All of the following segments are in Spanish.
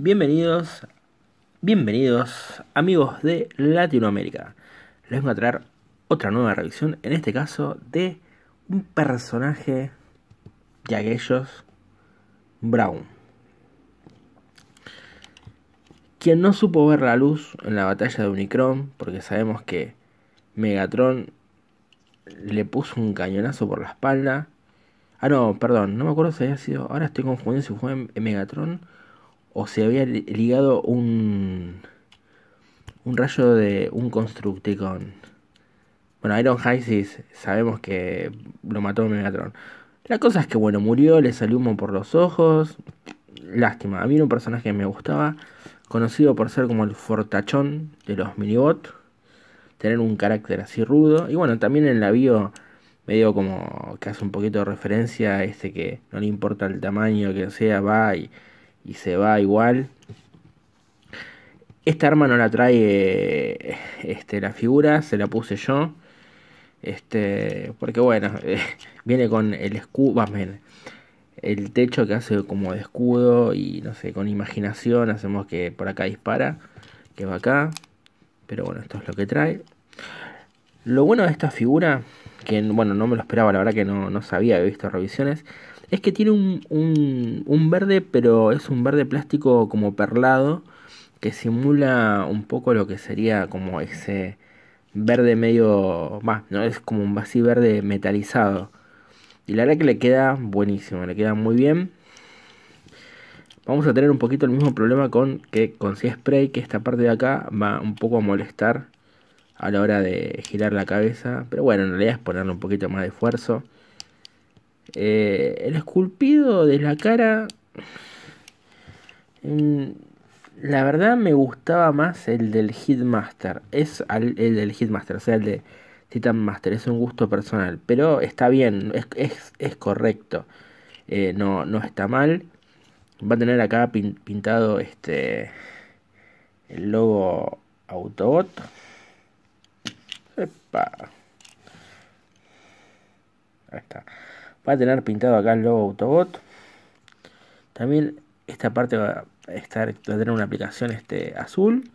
Bienvenidos, bienvenidos amigos de Latinoamérica. Les voy a traer otra nueva revisión, en este caso de un personaje de aquellos, Brown. Quien no supo ver la luz en la batalla de Unicron, porque sabemos que Megatron le puso un cañonazo por la espalda. Ah, no, perdón, no me acuerdo si había sido. Ahora estoy confundiendo si fue en Megatron o se había ligado un, un rayo de un Constructicon. Bueno, Iron Isis sabemos que lo mató Megatron. La cosa es que, bueno, murió, le salió humo por los ojos. Lástima, a mí era un personaje que me gustaba, conocido por ser como el fortachón de los Minibot, tener un carácter así rudo. Y bueno, también en la bio medio como que hace un poquito de referencia a este que no le importa el tamaño que sea, va y y se va igual. Esta arma no la trae este, la figura, se la puse yo. Este, porque bueno, eh, viene con el escudo, el techo que hace como de escudo y no sé, con imaginación hacemos que por acá dispara, que va acá. Pero bueno, esto es lo que trae. Lo bueno de esta figura, que bueno, no me lo esperaba, la verdad que no, no sabía, He visto revisiones, es que tiene un, un, un verde, pero es un verde plástico como perlado, que simula un poco lo que sería como ese verde medio, va no es como un así verde metalizado. Y la verdad que le queda buenísimo, le queda muy bien. Vamos a tener un poquito el mismo problema con que con si spray, que esta parte de acá va un poco a molestar a la hora de girar la cabeza. Pero bueno, en realidad es ponerle un poquito más de esfuerzo. Eh, el esculpido de la cara, mm, la verdad me gustaba más el del Hitmaster. Es el del Hitmaster, o sea, el de Titan Master. Es un gusto personal, pero está bien, es, correcto. Eh, no, no está mal. Va a tener acá pintado este el logo Autobot. Epa. Ahí está va a tener pintado acá el logo Autobot. También esta parte va a, estar, tener una aplicación este, azul.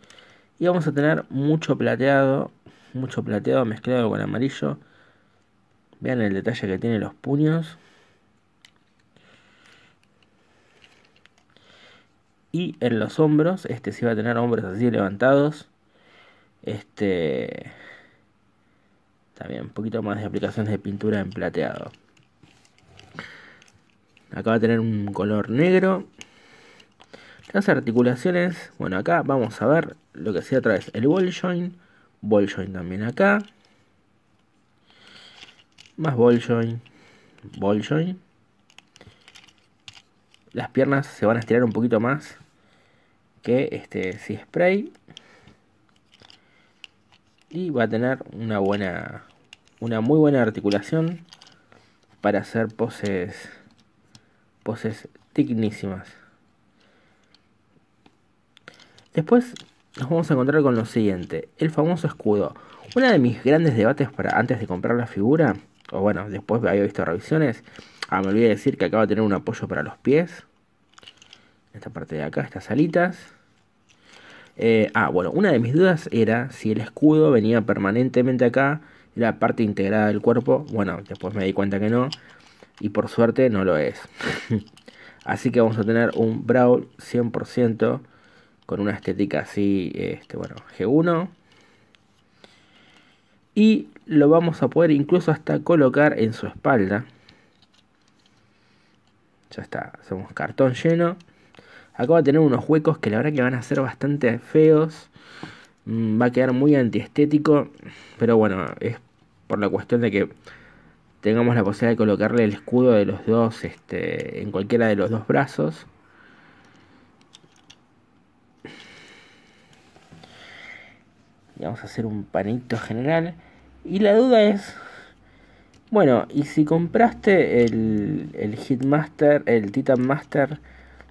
Y vamos a tener mucho plateado, mucho plateado mezclado con amarillo. Vean el detalle que tiene los puños. Y en los hombros, este sí va a tener hombros así levantados. Este. También un poquito más de aplicaciones de pintura en plateado. Acá va a tener un color negro. Las articulaciones, bueno, acá vamos a ver lo que sea otra vez el ball joint, ball joint también acá, más ball joint, ball joint. Las piernas se van a estirar un poquito más que este si spray y va a tener una buena una muy buena articulación para hacer poses poses dignísimas. Después nos vamos a encontrar con lo siguiente, el famoso escudo. Uno de mis grandes debates para antes de comprar la figura, o bueno, después había visto revisiones, ah, me olvidé decir que acaba de tener un apoyo para los pies. Esta parte de acá, estas alitas. Eh, ah, bueno, una de mis dudas era si el escudo venía permanentemente acá, era parte integrada del cuerpo. Bueno, después me di cuenta que no y por suerte no lo es. así que vamos a tener un Brawl 100% con una estética así, este, bueno, G1. Y lo vamos a poder incluso hasta colocar en su espalda. Ya está, hacemos cartón lleno. Acá va a tener unos huecos que la verdad que van a ser bastante feos. Mm, va a quedar muy antiestético. Pero bueno, es por la cuestión de que tengamos la posibilidad de colocarle el escudo de los dos este, en cualquiera de los dos brazos. Y vamos a hacer un panito general. Y la duda es, bueno, y si compraste el, el Hitmaster, el Titan Master,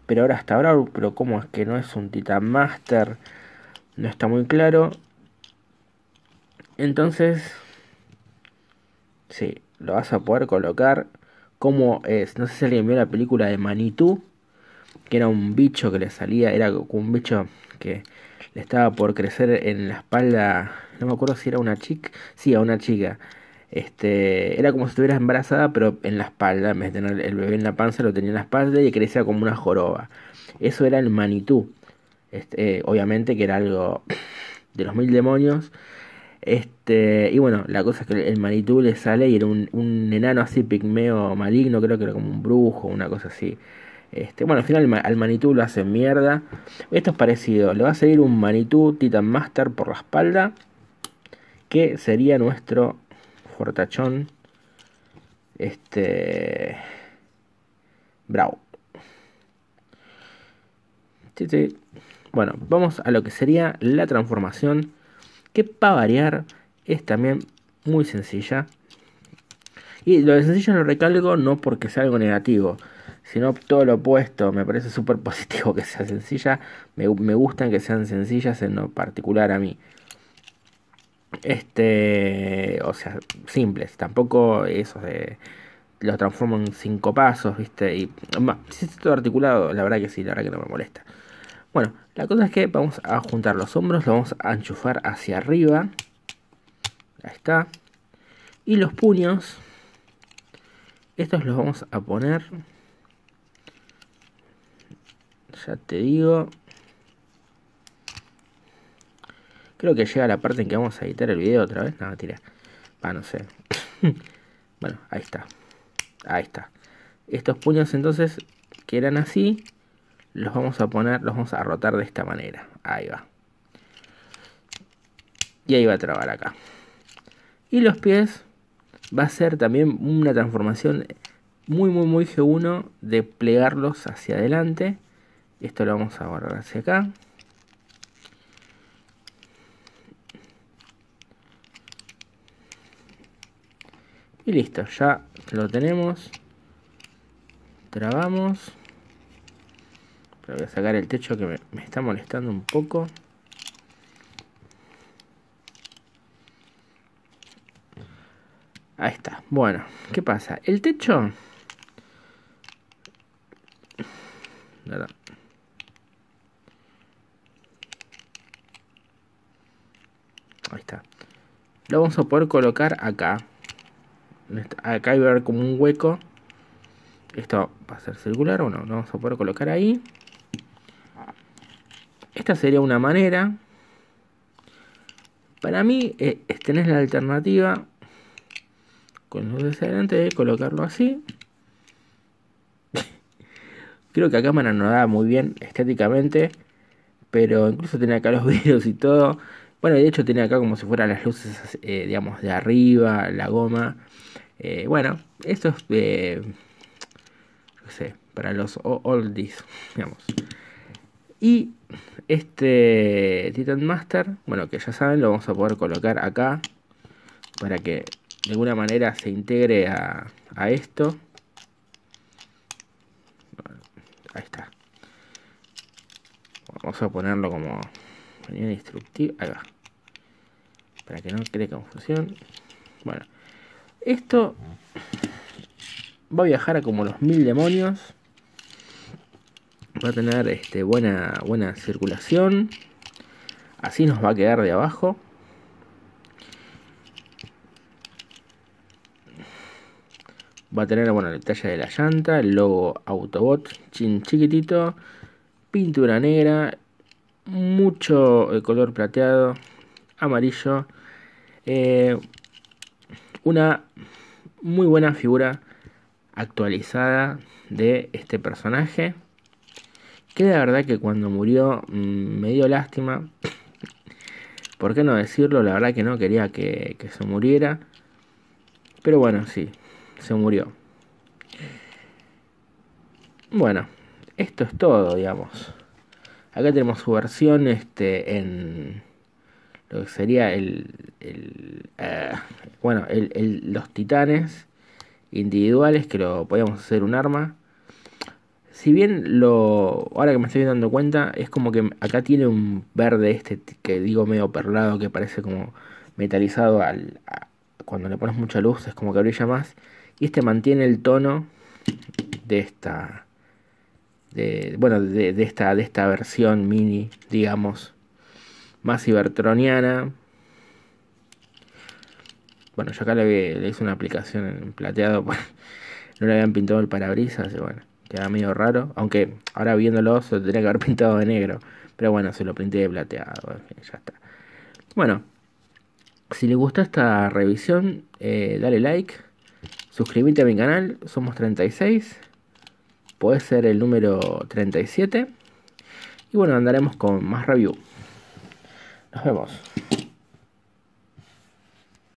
pero ahora hasta ahora, pero cómo es que no es un Titan Master, no está muy claro. Entonces, sí, lo vas a poder colocar como es. No sé si alguien vio la película de Manitou, que era un bicho que le salía, era un bicho que le estaba por crecer en la espalda, no me acuerdo si era una chica, sí, a una chica. Este, era como si estuviera embarazada, pero en la espalda, en vez de tener el bebé en la panza, lo tenía en la espalda y crecía como una joroba. Eso era el Manitou. Este, eh, obviamente que era algo de los mil demonios este, y bueno, la cosa es que el Manitou le sale y era un, enano así pigmeo maligno, creo que era como un brujo, una cosa así. Este, bueno, al final al Manitou lo hace mierda. Esto es parecido. Le va a seguir un Manitou Titan Master por la espalda. Que sería nuestro fortachón. Este. Bravo. Bueno, vamos a lo que sería la transformación que para variar es también muy sencilla. Y lo de sencillo lo recalco no porque sea algo negativo, sino todo lo opuesto. Me parece súper positivo que sea sencilla. Me, gustan que sean sencillas en lo particular a mí. Este, o sea, simples. Tampoco eso de los transformo en cinco pasos, ¿viste? Y si es todo articulado, la verdad que sí, la verdad que no me molesta. Bueno, la cosa es que vamos a juntar los hombros, lo vamos a enchufar hacia arriba. Ahí está. Y los puños, estos los vamos a poner, ya te digo, creo que llega la parte en que vamos a editar el video otra vez, Nada tira, ah, no sé, bueno, ahí está, ahí está. Estos puños entonces que eran así, los vamos a poner, los vamos a rotar de esta manera. Ahí va. Y ahí va a trabar acá. Y los pies va a ser también una transformación muy, muy, muy G1 de plegarlos hacia adelante. Esto lo vamos a guardar hacia acá. Y listo, ya lo tenemos. Trabamos voy a sacar el techo que me, está molestando un poco. Ahí está. Bueno, ¿qué pasa? El techo... Ahí está. Lo vamos a poder colocar acá. Acá iba a haber como un hueco. Esto va a ser circular o no. Lo vamos a poder colocar ahí. Esta sería una manera. Para mí, eh, tenés la alternativa con los dedos adelante de colocarlo así. Creo que a cámara no da muy bien estéticamente, pero incluso tiene acá los vídeos y todo. Bueno, de hecho tiene acá como si fueran las luces, eh, digamos, de arriba, la goma. Eh, bueno, esto es, eh, no sé, para los oldies, digamos. Y este Titan Master, bueno, que ya saben, lo vamos a poder colocar acá para que de alguna manera se integre a, esto. Ahí está. Vamos a ponerlo como instructiva. Ahí va. Para que no cree confusión. Bueno. Esto va a viajar a como los mil demonios va a tener este, buena, buena circulación. Así nos va a quedar de abajo. Va a tener, bueno, el detalle de la llanta, el logo Autobot, chin chiquitito, pintura negra, mucho eh, color plateado, amarillo. Eh, una muy buena figura actualizada de este personaje que la verdad que cuando murió mm, me dio lástima. ¿Por qué no decirlo? La verdad que no quería que, se muriera. Pero bueno, sí, se murió. Bueno, esto es todo, digamos. Acá tenemos su versión este, en lo que sería el, eh, bueno, los titanes individuales que lo podíamos hacer un arma. Si bien lo. Ahora que me estoy dando cuenta, es como que acá tiene un verde este que digo medio perlado que parece como metalizado al. cuando le pones mucha luz es como que brilla más. Y este mantiene el tono de esta. De, bueno, de, esta, de esta versión mini, digamos. Más cibertroniana. Bueno, yo acá le, hice una aplicación en plateado. no le habían pintado el parabrisas y bueno. Queda medio raro. Aunque ahora viéndolo se lo tendría que haber pintado de negro. Pero bueno, se lo pinté de plateado. ya está. Bueno, si les gusta esta revisión, eh, dale like. Suscríbete a mi canal. Somos 36. puede ser el número 37. Y bueno, andaremos con más review. Nos vemos.